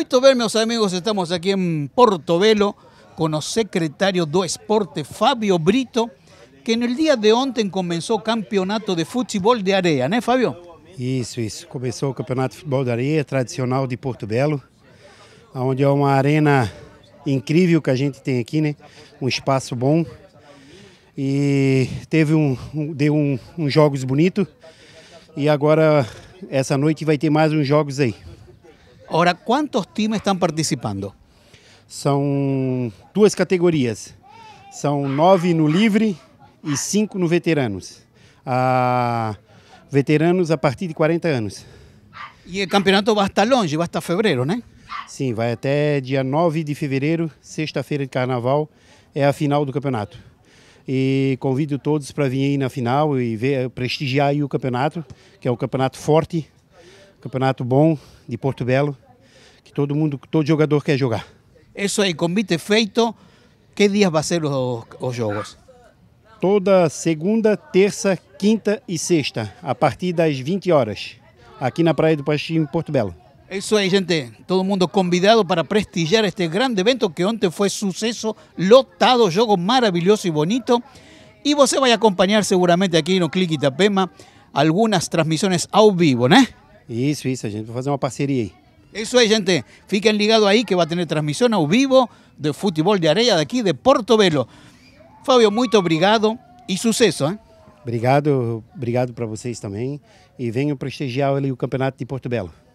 Muito bem, meus amigos, estamos aqui em Portobelo com o secretário do esporte, Fábio Brito, que no dia de ontem começou o campeonato de futebol de areia, né, Fábio? Isso, isso. Começou o campeonato de futebol de areia tradicional de Porto Belo, onde é uma arena incrível que a gente tem aqui, né? Um espaço bom. E teve um, um deu um, jogos bonitos E agora essa noite vai ter mais uns jogos aí. Ahora, ¿cuántos times están participando? São duas categorias. São nove no livre e cinco no veteranos. Ah, veteranos a partir de 40 anos. E o campeonato vai estar longe, vai estar fevereiro, né? Sim, vai até dia 9 de fevereiro, sexta-feira de carnaval, é a final do campeonato. E convido todos para vir aí na final e ver, prestigiar aí o campeonato, que é um campeonato forte, campeonato bom de Porto Belo, que todo mundo, todo jogador quer jogar. Isso aí, convite feito. Que dias vai ser os, os jogos? Toda segunda, terça, quinta e sexta, a partir das 20 horas, aqui na Praia do Paxim, Porto Belo. Isso aí, gente. Todo mundo convidado para prestigiar este grande evento que ontem foi sucesso, lotado, jogo maravilhoso e bonito. E você vai acompanhar, seguramente aqui no Clique Itapema Tapema transmissões ao vivo, né? Isso, isso, a gente vai fazer uma parceria aí. Isso aí gente. fiquem ligados aí que vai ter transmissão ao vivo de futebol de areia daqui de Porto Belo. Fábio, muito obrigado e sucesso, hein? Obrigado, obrigado para vocês também. E venham prestigiar ali o campeonato de Porto Belo.